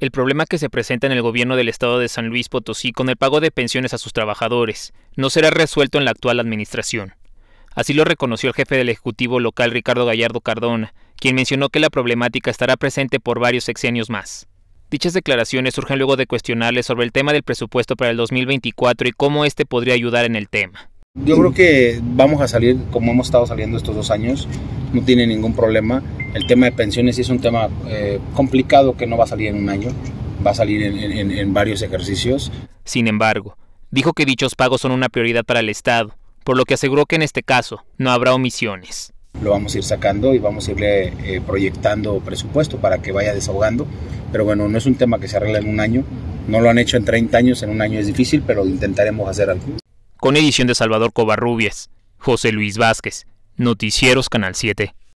el problema que se presenta en el gobierno del estado de San Luis Potosí con el pago de pensiones a sus trabajadores no será resuelto en la actual administración. Así lo reconoció el jefe del Ejecutivo local Ricardo Gallardo Cardona, quien mencionó que la problemática estará presente por varios sexenios más. Dichas declaraciones surgen luego de cuestionarles sobre el tema del presupuesto para el 2024 y cómo este podría ayudar en el tema. Yo creo que vamos a salir como hemos estado saliendo estos dos años, no tiene ningún problema. El tema de pensiones es un tema eh, complicado que no va a salir en un año, va a salir en, varios ejercicios. Sin embargo, dijo que dichos pagos son una prioridad para el Estado, por lo que aseguró que en este caso no habrá omisiones. Lo vamos a ir sacando y vamos a irle eh, proyectando presupuesto para que vaya desahogando, pero bueno, no es un tema que se arregle en un año, no lo han hecho en 30 años, en un año es difícil, pero intentaremos hacer algo. Con edición de Salvador Covarrubias, José Luis Vázquez, Noticieros Canal 7.